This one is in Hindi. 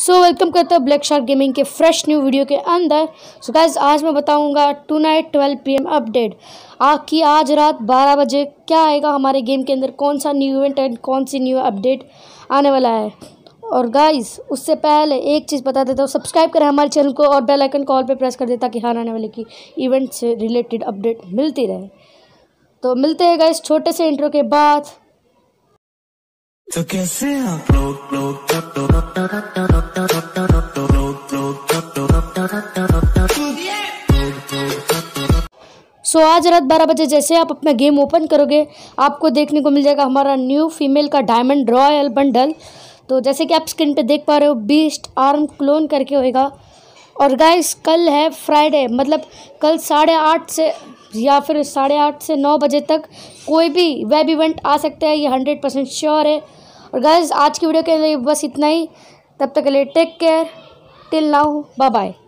सो वेलकम करते हैं ब्लैक शार्क गेमिंग के फ्रेश न्यू वीडियो के अंदर सो so, गाइज आज मैं बताऊंगा tonight twelve P update आखिर आज रात 12 बजे क्या आएगा हमारे गेम के अंदर कौन सा न्यू इवेंट एंड कौन सी न्यू अपडेट आने वाला है और गाइज उससे पहले एक चीज़ बता देता हूँ सब्सक्राइब करें हमारे चैनल को और बेल आइकन कॉल पर प्रेस कर देता ताकि हर आने वाले की इवेंट से रिलेटेड अपडेट मिलती रहे तो मिलते हैं गाइज छोटे से इंटरव्यू के बाद तो कैसे आप लोग लोग तो सो so, आज रात 12 बजे जैसे आप अपना गेम ओपन करोगे आपको देखने को मिल जाएगा हमारा न्यू फीमेल का डायमंड रॉयल बंडल तो जैसे कि आप स्क्रीन पे देख पा रहे हो बीस्ट आर्म क्लोन करके होएगा और गाइस कल है फ्राइडे मतलब कल साढ़े आठ से या फिर साढ़े आठ से नौ बजे तक कोई भी वेब इवेंट आ सकता है ये हंड्रेड परसेंट श्योर है और गाइज आज की वीडियो के लिए बस इतना ही तब तक के लिए take care till now bye bye